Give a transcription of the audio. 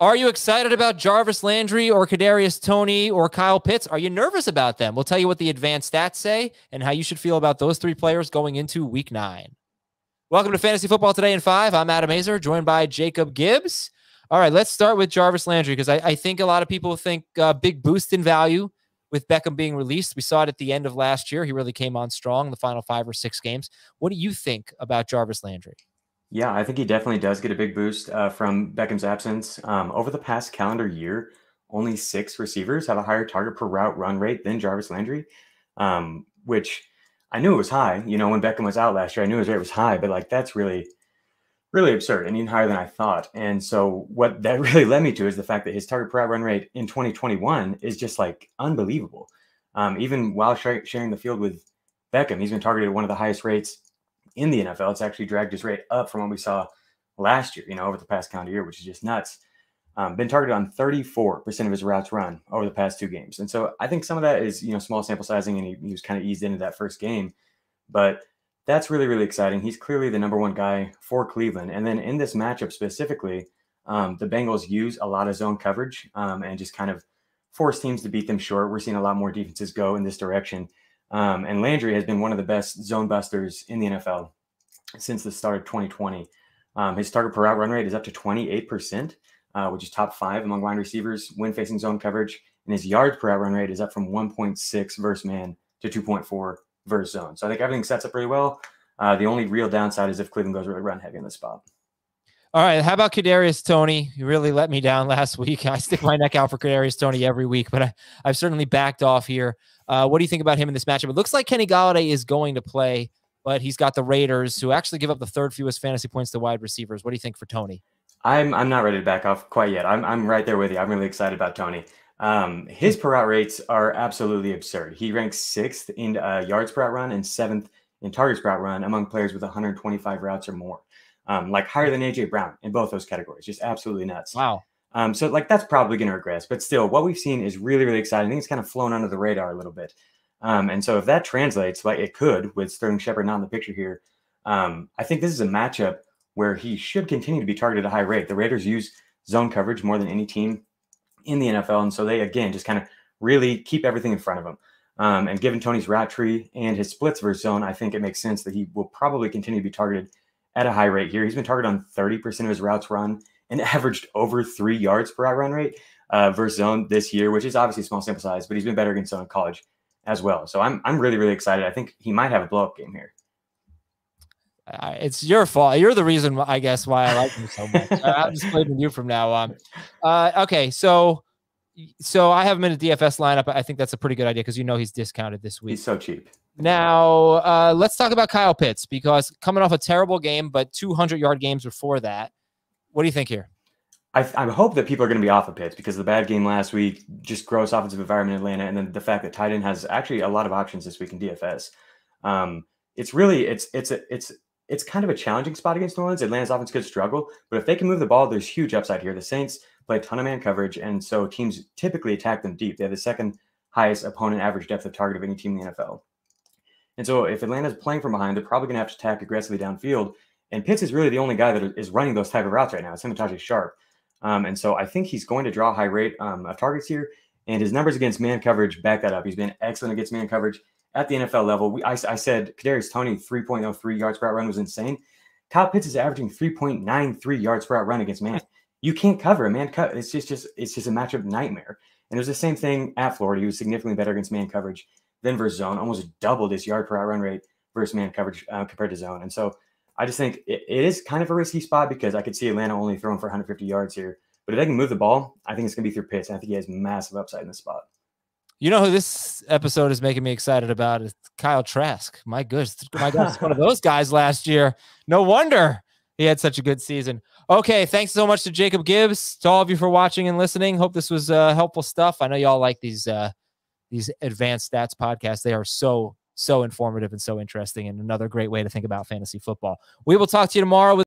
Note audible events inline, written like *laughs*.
Are you excited about Jarvis Landry or Kadarius Tony or Kyle Pitts? Are you nervous about them? We'll tell you what the advanced stats say and how you should feel about those three players going into week nine. Welcome to Fantasy Football Today in Five. I'm Adam Azer, joined by Jacob Gibbs. All right, let's start with Jarvis Landry because I, I, think a lot of people think uh, big boost in value with Beckham being released. We saw it at the end of last year. He really came on strong the final five or six games. What do you think about Jarvis Landry? Yeah, I think he definitely does get a big boost uh, from Beckham's absence. Um, over the past calendar year, only six receivers have a higher target per route run rate than Jarvis Landry, um, which I knew it was high. You know, when Beckham was out last year, I knew his rate was high, but like that's really, really absurd and even higher than I thought. And so what that *laughs* really led me to is the fact that his target per route run rate in 2021 is just like unbelievable. Um, even while sharing the field with Beckham, he's been targeted at one of the highest rates in the NFL. It's actually dragged his rate up from what we saw last year, you know, over the past calendar year, which is just nuts. Um, been targeted on 34% of his routes run over the past two games. And so I think some of that is, you know, small sample sizing and he, he was kind of eased into that first game. But that's really, really exciting. He's clearly the number one guy for Cleveland. And then in this matchup specifically, um, the Bengals use a lot of zone coverage um, and just kind of force teams to beat them short. We're seeing a lot more defenses go in this direction. Um, and Landry has been one of the best zone busters in the NFL since the start of 2020. Um, his target per route run rate is up to 28%, uh, which is top five among wide receivers when facing zone coverage. And his yards per out run rate is up from 1.6 verse man to 2.4 verse zone. So I think everything sets up pretty well. Uh, the only real downside is if Cleveland goes really run heavy in the spot. All right. How about Kadarius Tony? You really let me down *laughs* last week. I stick my neck out for Kadarius Tony every week, but I, have certainly backed off here. Uh, what do you think about him in this matchup? It looks like Kenny Galladay is going to play, but he's got the Raiders, who actually give up the third fewest fantasy points to wide receivers. What do you think for Tony? I'm I'm not ready to back off quite yet. I'm I'm right there with you. I'm really excited about Tony. Um, his per out rates are absolutely absurd. He ranks sixth in uh, yards per out run and seventh in targets per out run among players with 125 routes or more um, like higher than AJ Brown in both those categories. Just absolutely nuts. Wow. Um, so like that's probably going to regress, but still, what we've seen is really really exciting. I think it's kind of flown under the radar a little bit. Um, and so if that translates, like it could with Sterling Shepard not in the picture here, um, I think this is a matchup where he should continue to be targeted at a high rate. The Raiders use zone coverage more than any team in the NFL, and so they again just kind of really keep everything in front of him. Um, and given Tony's route tree and his splits versus zone, I think it makes sense that he will probably continue to be targeted at a high rate here. He's been targeted on 30% of his routes run and *laughs* averaged over three yards per out run rate uh, versus zone this year, which is obviously small sample size, but he's been better against zone in college as well. So I'm I'm really really excited. I think he might have a blow up game here. Uh, it's your fault. You're the reason, I guess, why I like him so much. I'm just playing *laughs* with you from now on. Uh, okay, so so I have him in a DFS lineup. I think that's a pretty good idea because you know he's discounted this week. He's so cheap. Now uh, let's talk about Kyle Pitts because coming off a terrible game, but 200 yard games before that. What do you think here? I, I hope that people are going to be off of Pitts because of the bad game last week, just gross offensive environment in Atlanta, and then the fact that Titan has actually a lot of options this week in DFS. Um, it's really it's it's a, it's it's kind of a challenging spot against New Orleans. Atlanta's offense could struggle, but if they can move the ball, there's huge upside here. The Saints play a ton of man coverage, and so teams typically attack them deep. They have the second highest opponent average depth of target of any team in the NFL. And so if Atlanta's playing from behind, they're probably going to have to attack aggressively downfield. And Pitts is really the only guy that is running those type of routes right now. It's him and Tajay Sharp. Um, and so I think he's going to draw high rate um, of targets here. And his numbers against man coverage back that up. He's been excellent against man coverage at the NFL level. We, I, I said Kadarius Tony 3.03 yards per out run was insane. Kyle Pitts is averaging 3.93 yards per out run against man you can't cover a man cut. It's just, just it's just a matchup nightmare. And it was the same thing at Florida. He was significantly better against man coverage than versus zone, almost doubled his yard per hour run rate versus man coverage uh, compared to zone. And so I just think it, it is kind of a risky spot because I could see Atlanta only throwing for 150 yards here. But if they can move the ball, I think it's going to be through Pitts. And I think he has massive upside in this spot. You know who this episode is making me excited about? It's Kyle Trask. My goodness, my goodness, one of *laughs* those guys last year. No wonder he had such a good season. Okay, thanks so much to Jacob Gibbs, to all of you for watching and listening. Hope this was uh, helpful stuff. I know y'all like these uh, these advanced stats podcasts. They are so so informative and so interesting, and another great way to think about fantasy football. We will talk to you tomorrow with.